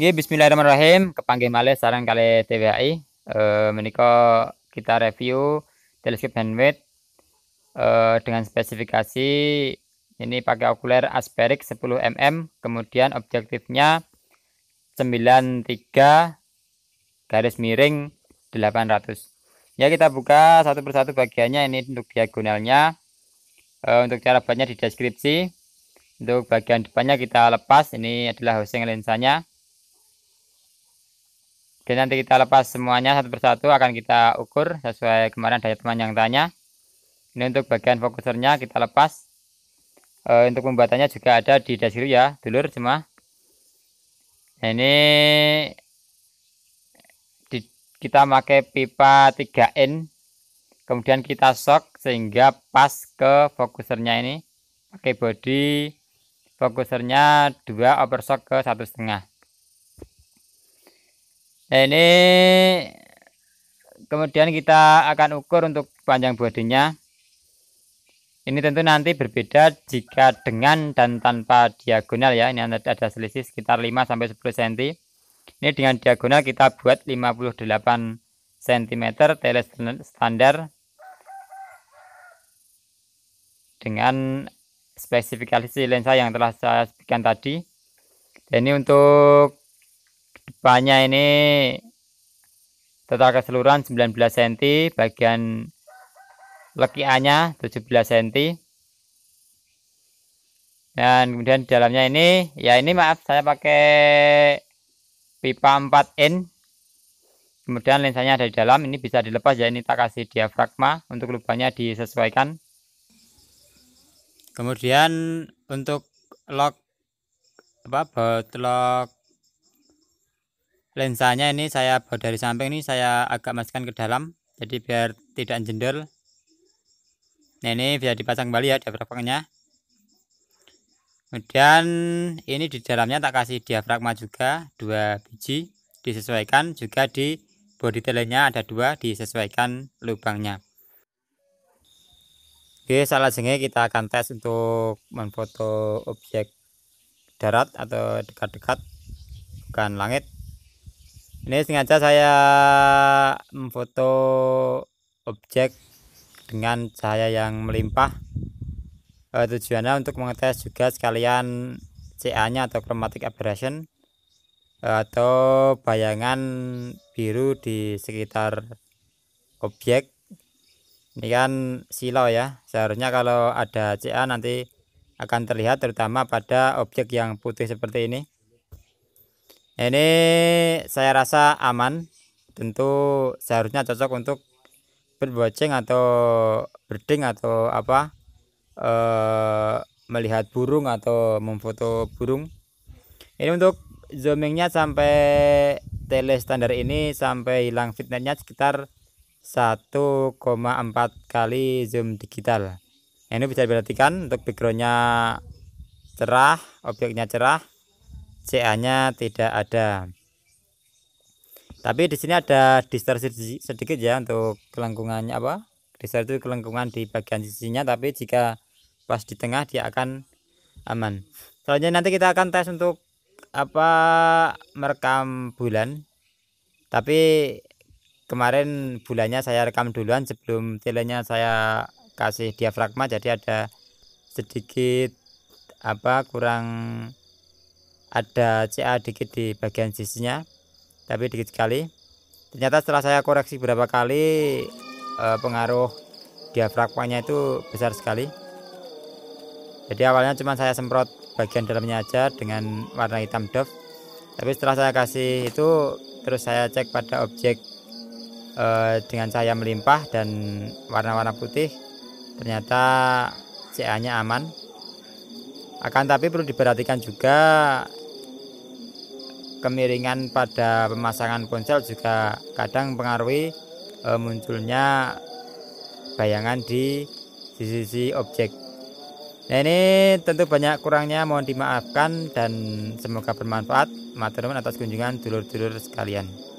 Ya bismillahirrahmanirrahim kepanggih malih sekarang kali TVI. e, eh, menika kita review teleskop handmade e, dengan spesifikasi ini pakai okuler asperik 10 mm kemudian objektifnya 93 garis miring 800 ya kita buka satu persatu bagiannya ini untuk diagonalnya e, untuk cara banyak di deskripsi untuk bagian depannya kita lepas ini adalah housing lensanya Oke, nanti kita lepas semuanya satu persatu akan kita ukur sesuai kemarin daya teman yang tanya. Ini untuk bagian fokusernya kita lepas. E, untuk pembuatannya juga ada di dasir ya, dulur cuma. Nah, ini di, kita pakai pipa 3N. Kemudian kita sok sehingga pas ke fokusernya ini. Pakai body fokusernya 2 oversok ke satu setengah ini kemudian kita akan ukur untuk panjang bodinya ini tentu nanti berbeda jika dengan dan tanpa diagonal ya. Ini ada selisih sekitar 5 sampai 10 cm. Ini dengan diagonal kita buat 58 cm tele standar dengan spesifikasi lensa yang telah saya sebutkan tadi. Dan ini untuk depannya ini total keseluruhan 19 cm bagian lekiannya 17 cm dan kemudian di dalamnya ini ya ini maaf saya pakai pipa 4N kemudian lensanya ada di dalam ini bisa dilepas ya ini tak kasih diafragma untuk lubangnya disesuaikan kemudian untuk lock apa baut lock lensanya ini saya bawa dari samping ini saya agak masukkan ke dalam jadi biar tidak jendel nah ini bisa dipasang kembali ya diafragmanya kemudian ini di dalamnya tak kasih diafragma juga dua biji disesuaikan juga di body telenya ada dua disesuaikan lubangnya Oke, salah sini kita akan tes untuk memfoto objek darat atau dekat-dekat bukan langit ini sengaja saya memfoto objek dengan cahaya yang melimpah uh, tujuannya untuk mengetes juga sekalian CA nya atau chromatic aberration uh, atau bayangan biru di sekitar objek ini kan silau ya seharusnya kalau ada CA nanti akan terlihat terutama pada objek yang putih seperti ini ini saya rasa aman tentu seharusnya cocok untuk berboceng atau berding atau apa e, melihat burung atau memfoto burung ini untuk zoomingnya sampai tele standar ini sampai hilang fitnetnya sekitar 1,4 kali zoom digital ini bisa diperhatikan untuk backgroundnya cerah objeknya cerah CA-nya tidak ada. Tapi di sini ada distorsi sedikit ya untuk kelengkungannya apa? Distorsi itu kelengkungan di bagian sisinya tapi jika pas di tengah dia akan aman. Soalnya nanti kita akan tes untuk apa merekam bulan. Tapi kemarin bulannya saya rekam duluan sebelum telenya saya kasih diafragma jadi ada sedikit apa kurang ada CA dikit di bagian sisinya tapi dikit sekali ternyata setelah saya koreksi berapa kali eh, pengaruh diafragmanya itu besar sekali jadi awalnya cuma saya semprot bagian dalamnya aja dengan warna hitam doff tapi setelah saya kasih itu terus saya cek pada objek eh, dengan saya melimpah dan warna-warna putih ternyata CA nya aman akan tapi perlu diperhatikan juga kemiringan pada pemasangan ponsel juga kadang mempengaruhi e, munculnya bayangan di sisi objek. Nah ini tentu banyak kurangnya mohon dimaafkan dan semoga bermanfaat. Maturnuwun atas kunjungan dulur-dulur sekalian.